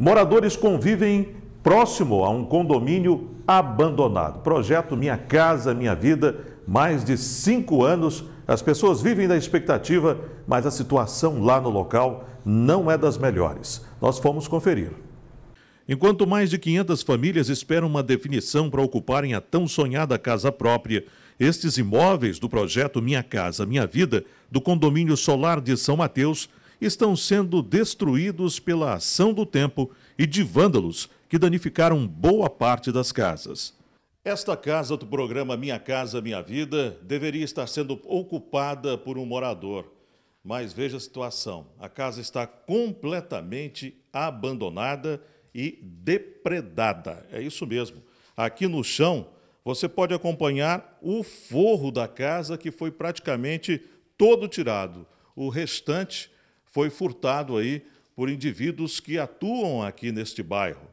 Moradores convivem próximo a um condomínio abandonado. Projeto Minha Casa Minha Vida, mais de cinco anos. As pessoas vivem da expectativa, mas a situação lá no local não é das melhores. Nós fomos conferir. Enquanto mais de 500 famílias esperam uma definição para ocuparem a tão sonhada casa própria, estes imóveis do projeto Minha Casa Minha Vida, do condomínio solar de São Mateus, estão sendo destruídos pela ação do tempo e de vândalos que danificaram boa parte das casas. Esta casa do programa Minha Casa Minha Vida deveria estar sendo ocupada por um morador. Mas veja a situação: a casa está completamente abandonada e depredada. É isso mesmo. Aqui no chão, você pode acompanhar o forro da casa que foi praticamente todo tirado. O restante foi furtado aí por indivíduos que atuam aqui neste bairro.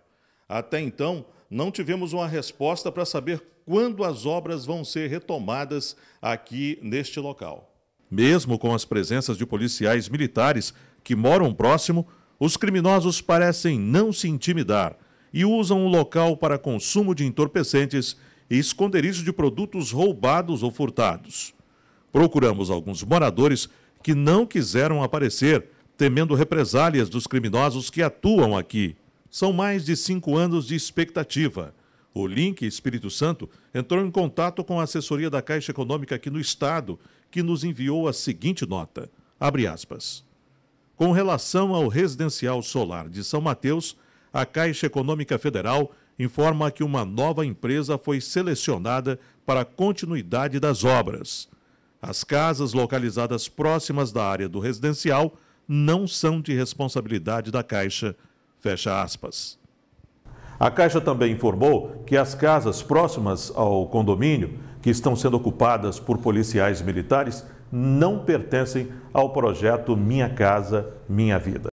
Até então, não tivemos uma resposta para saber quando as obras vão ser retomadas aqui neste local. Mesmo com as presenças de policiais militares que moram próximo, os criminosos parecem não se intimidar e usam o local para consumo de entorpecentes e esconderijo de produtos roubados ou furtados. Procuramos alguns moradores que não quiseram aparecer temendo represálias dos criminosos que atuam aqui. São mais de cinco anos de expectativa. O Link Espírito Santo entrou em contato com a assessoria da Caixa Econômica aqui no Estado, que nos enviou a seguinte nota, abre aspas. Com relação ao residencial solar de São Mateus, a Caixa Econômica Federal informa que uma nova empresa foi selecionada para a continuidade das obras. As casas localizadas próximas da área do residencial não são de responsabilidade da Caixa. Fecha aspas. A Caixa também informou que as casas próximas ao condomínio, que estão sendo ocupadas por policiais militares, não pertencem ao projeto Minha Casa Minha Vida.